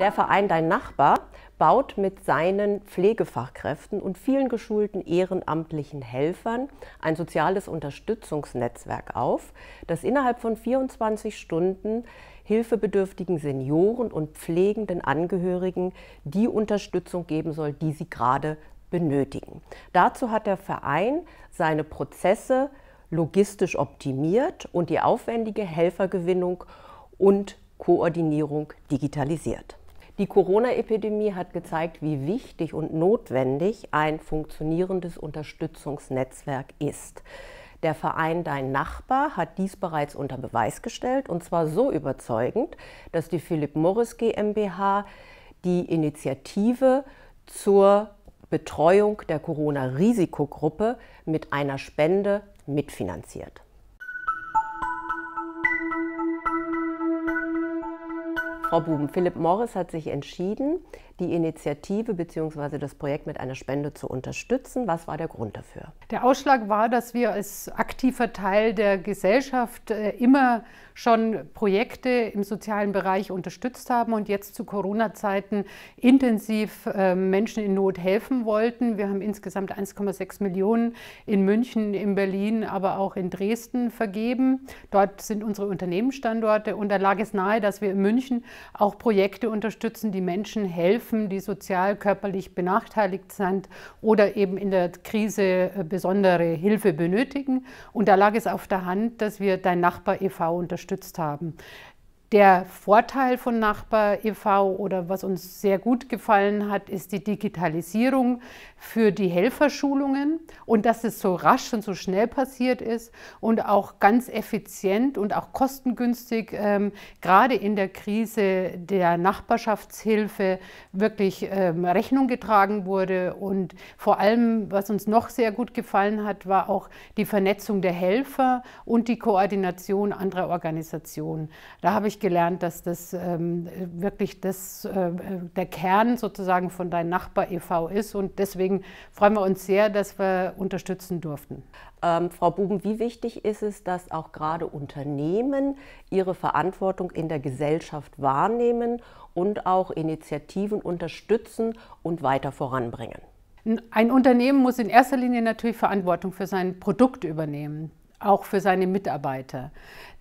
Der Verein Dein Nachbar baut mit seinen Pflegefachkräften und vielen geschulten ehrenamtlichen Helfern ein soziales Unterstützungsnetzwerk auf, das innerhalb von 24 Stunden hilfebedürftigen Senioren und pflegenden Angehörigen die Unterstützung geben soll, die sie gerade benötigen. Dazu hat der Verein seine Prozesse logistisch optimiert und die aufwendige Helfergewinnung und Koordinierung digitalisiert. Die Corona-Epidemie hat gezeigt, wie wichtig und notwendig ein funktionierendes Unterstützungsnetzwerk ist. Der Verein Dein Nachbar hat dies bereits unter Beweis gestellt und zwar so überzeugend, dass die Philipp Morris GmbH die Initiative zur Betreuung der Corona-Risikogruppe mit einer Spende mitfinanziert. Frau Buben, Philipp Morris hat sich entschieden, die Initiative bzw. das Projekt mit einer Spende zu unterstützen. Was war der Grund dafür? Der Ausschlag war, dass wir als aktiver Teil der Gesellschaft äh, immer schon Projekte im sozialen Bereich unterstützt haben und jetzt zu Corona-Zeiten intensiv ähm, Menschen in Not helfen wollten. Wir haben insgesamt 1,6 Millionen in München, in Berlin, aber auch in Dresden vergeben. Dort sind unsere Unternehmensstandorte und da lag es nahe, dass wir in München auch Projekte unterstützen, die Menschen helfen Hilfen, die sozial, körperlich benachteiligt sind oder eben in der Krise äh, besondere Hilfe benötigen. Und da lag es auf der Hand, dass wir Dein Nachbar e.V. unterstützt haben. Der Vorteil von Nachbar e.V. oder was uns sehr gut gefallen hat, ist die Digitalisierung für die Helferschulungen und dass es so rasch und so schnell passiert ist und auch ganz effizient und auch kostengünstig, ähm, gerade in der Krise der Nachbarschaftshilfe wirklich ähm, Rechnung getragen wurde. Und vor allem, was uns noch sehr gut gefallen hat, war auch die Vernetzung der Helfer und die Koordination anderer Organisationen. Da habe ich gelernt, dass das ähm, wirklich das, äh, der Kern sozusagen von deinem Nachbar e.V. ist. Und deswegen freuen wir uns sehr, dass wir unterstützen durften. Ähm, Frau Buben, wie wichtig ist es, dass auch gerade Unternehmen ihre Verantwortung in der Gesellschaft wahrnehmen und auch Initiativen unterstützen und weiter voranbringen? Ein Unternehmen muss in erster Linie natürlich Verantwortung für sein Produkt übernehmen auch für seine Mitarbeiter.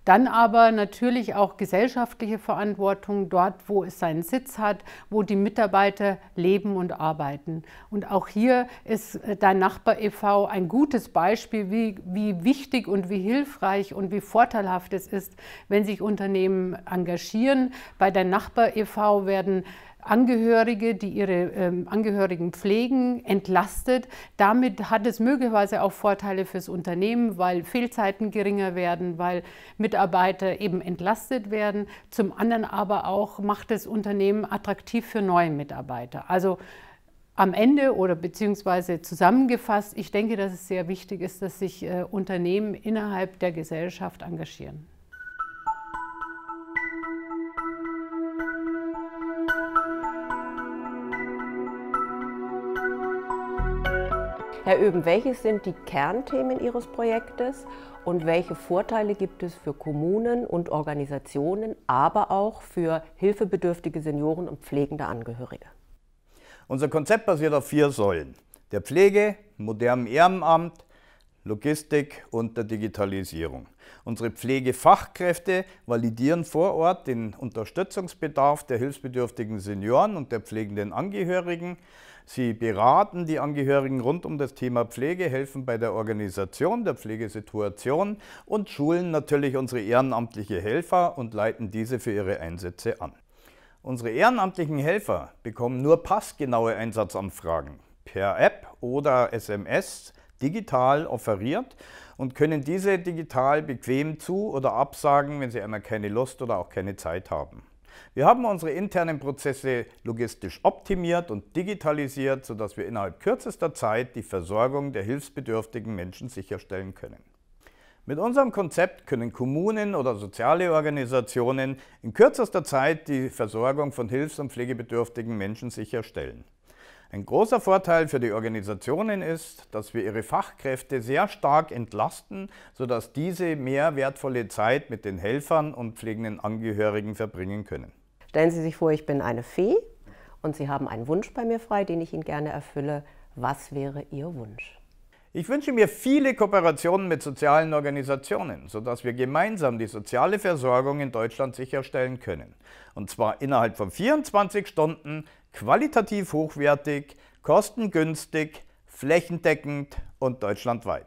Dann aber natürlich auch gesellschaftliche Verantwortung dort, wo es seinen Sitz hat, wo die Mitarbeiter leben und arbeiten. Und auch hier ist äh, dein Nachbar e.V. ein gutes Beispiel, wie, wie wichtig und wie hilfreich und wie vorteilhaft es ist, wenn sich Unternehmen engagieren. Bei dein Nachbar e.V. werden Angehörige, die ihre ähm, Angehörigen pflegen, entlastet. Damit hat es möglicherweise auch Vorteile fürs Unternehmen, weil Fehlzeiten geringer werden, weil Mitarbeiter eben entlastet werden. Zum anderen aber auch macht das Unternehmen attraktiv für neue Mitarbeiter. Also am Ende oder beziehungsweise zusammengefasst, ich denke, dass es sehr wichtig ist, dass sich äh, Unternehmen innerhalb der Gesellschaft engagieren. Herr Oeben, welches sind die Kernthemen Ihres Projektes und welche Vorteile gibt es für Kommunen und Organisationen, aber auch für hilfebedürftige Senioren und pflegende Angehörige? Unser Konzept basiert auf vier Säulen. Der Pflege, modernem Ehrenamt, Logistik und der Digitalisierung. Unsere Pflegefachkräfte validieren vor Ort den Unterstützungsbedarf der hilfsbedürftigen Senioren und der pflegenden Angehörigen Sie beraten die Angehörigen rund um das Thema Pflege, helfen bei der Organisation der Pflegesituation und schulen natürlich unsere ehrenamtlichen Helfer und leiten diese für ihre Einsätze an. Unsere ehrenamtlichen Helfer bekommen nur passgenaue Einsatzanfragen per App oder SMS digital offeriert und können diese digital bequem zu- oder absagen, wenn sie einmal keine Lust oder auch keine Zeit haben. Wir haben unsere internen Prozesse logistisch optimiert und digitalisiert, sodass wir innerhalb kürzester Zeit die Versorgung der hilfsbedürftigen Menschen sicherstellen können. Mit unserem Konzept können Kommunen oder soziale Organisationen in kürzester Zeit die Versorgung von hilfs- und pflegebedürftigen Menschen sicherstellen. Ein großer Vorteil für die Organisationen ist, dass wir ihre Fachkräfte sehr stark entlasten, sodass diese mehr wertvolle Zeit mit den Helfern und pflegenden Angehörigen verbringen können. Stellen Sie sich vor, ich bin eine Fee und Sie haben einen Wunsch bei mir frei, den ich Ihnen gerne erfülle. Was wäre Ihr Wunsch? Ich wünsche mir viele Kooperationen mit sozialen Organisationen, sodass wir gemeinsam die soziale Versorgung in Deutschland sicherstellen können. Und zwar innerhalb von 24 Stunden qualitativ hochwertig, kostengünstig, flächendeckend und deutschlandweit.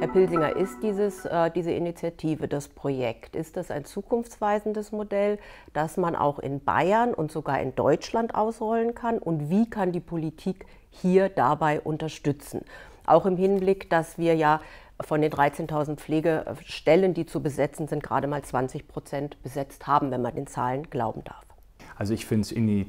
Herr Pilsinger, ist dieses, äh, diese Initiative, das Projekt, ist das ein zukunftsweisendes Modell, das man auch in Bayern und sogar in Deutschland ausrollen kann? Und wie kann die Politik hier dabei unterstützen? Auch im Hinblick, dass wir ja von den 13.000 Pflegestellen, die zu besetzen sind, gerade mal 20 Prozent besetzt haben, wenn man den Zahlen glauben darf. Also ich finde es irgendwie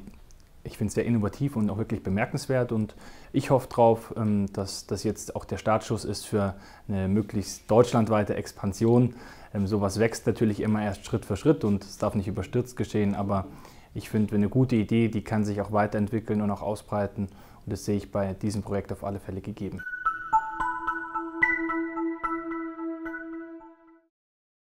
ich finde es sehr innovativ und auch wirklich bemerkenswert und ich hoffe darauf, ähm, dass das jetzt auch der Startschuss ist für eine möglichst deutschlandweite Expansion. Ähm, sowas wächst natürlich immer erst Schritt für Schritt und es darf nicht überstürzt geschehen, aber ich finde, eine gute Idee, die kann sich auch weiterentwickeln und auch ausbreiten und das sehe ich bei diesem Projekt auf alle Fälle gegeben.